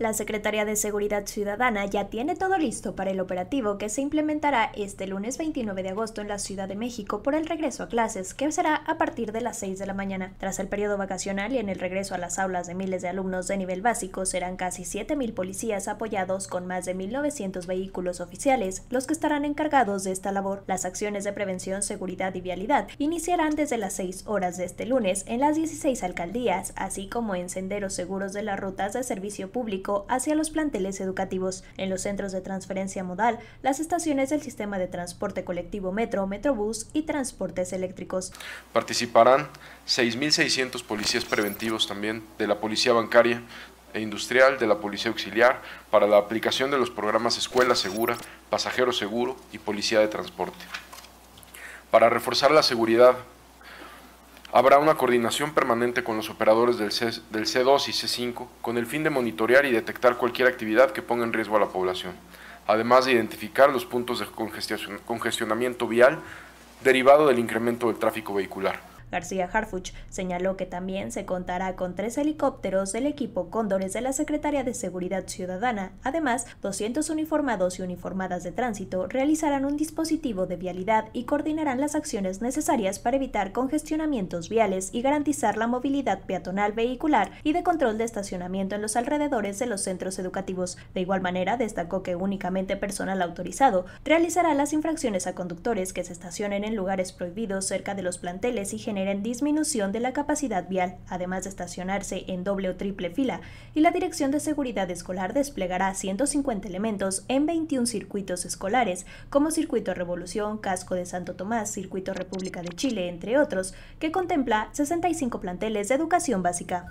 La Secretaría de Seguridad Ciudadana ya tiene todo listo para el operativo que se implementará este lunes 29 de agosto en la Ciudad de México por el regreso a clases, que será a partir de las 6 de la mañana. Tras el periodo vacacional y en el regreso a las aulas de miles de alumnos de nivel básico, serán casi 7.000 policías apoyados con más de 1.900 vehículos oficiales, los que estarán encargados de esta labor. Las acciones de prevención, seguridad y vialidad iniciarán desde las 6 horas de este lunes en las 16 alcaldías, así como en senderos seguros de las rutas de servicio público hacia los planteles educativos. En los centros de transferencia modal, las estaciones del sistema de transporte colectivo Metro, Metrobús y transportes eléctricos. Participarán 6.600 policías preventivos también de la policía bancaria, e industrial de la Policía Auxiliar para la aplicación de los programas Escuela Segura, Pasajero Seguro y Policía de Transporte. Para reforzar la seguridad Habrá una coordinación permanente con los operadores del, C 2 y C5 con el fin de monitorear y detectar cualquier actividad que ponga en riesgo a la población, además de identificar los puntos de congestionamiento vial derivado del incremento del tráfico vehicular. García Harfuch señaló que también se contará con tres helicópteros del equipo Cóndores de la Secretaría de Seguridad Ciudadana. Además, 200 uniformados y uniformadas de tránsito realizarán un dispositivo de vialidad y coordinarán las acciones necesarias para evitar congestionamientos viales y garantizar la movilidad peatonal vehicular y de control de estacionamiento en los alrededores de los centros educativos. De igual manera, destacó que únicamente personal autorizado realizará las infracciones a conductores que se estacionen en lugares prohibidos cerca de los planteles y genera en disminución de la capacidad vial, además de estacionarse en doble o triple fila, y la Dirección de Seguridad Escolar desplegará 150 elementos en 21 circuitos escolares, como Circuito Revolución, Casco de Santo Tomás, Circuito República de Chile, entre otros, que contempla 65 planteles de educación básica.